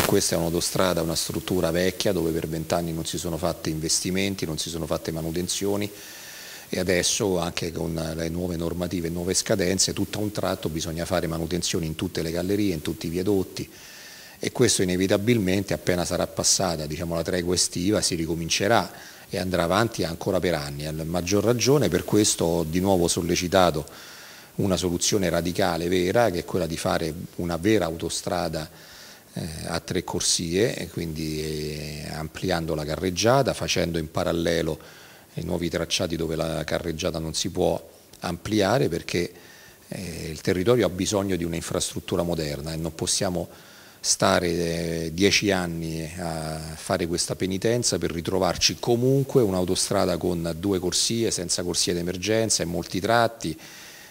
che questa è un'autostrada, una struttura vecchia dove per vent'anni non si sono fatti investimenti, non si sono fatte manutenzioni e adesso anche con le nuove normative, nuove scadenze, tutto a un tratto bisogna fare manutenzioni in tutte le gallerie, in tutti i viadotti e questo inevitabilmente appena sarà passata diciamo, la tregua estiva si ricomincerà e andrà avanti ancora per anni. A maggior ragione per questo ho di nuovo sollecitato una soluzione radicale vera che è quella di fare una vera autostrada eh, a tre corsie, quindi eh, ampliando la carreggiata, facendo in parallelo eh, i nuovi tracciati dove la carreggiata non si può ampliare perché il territorio ha bisogno di un'infrastruttura moderna e non possiamo stare dieci anni a fare questa penitenza per ritrovarci comunque un'autostrada con due corsie, senza corsie d'emergenza e molti tratti,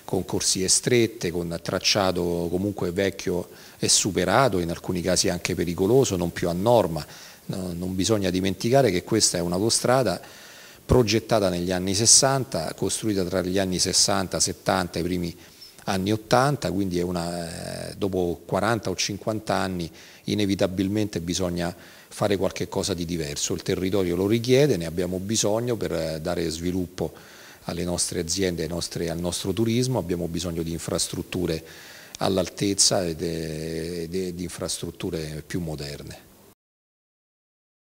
con corsie strette, con tracciato comunque vecchio e superato, in alcuni casi anche pericoloso, non più a norma. No, non bisogna dimenticare che questa è un'autostrada progettata negli anni 60, costruita tra gli anni 60, 70 e i primi anni 80, quindi una, eh, dopo 40 o 50 anni inevitabilmente bisogna fare qualche cosa di diverso, il territorio lo richiede, ne abbiamo bisogno per eh, dare sviluppo alle nostre aziende, nostre, al nostro turismo, abbiamo bisogno di infrastrutture all'altezza e di infrastrutture più moderne.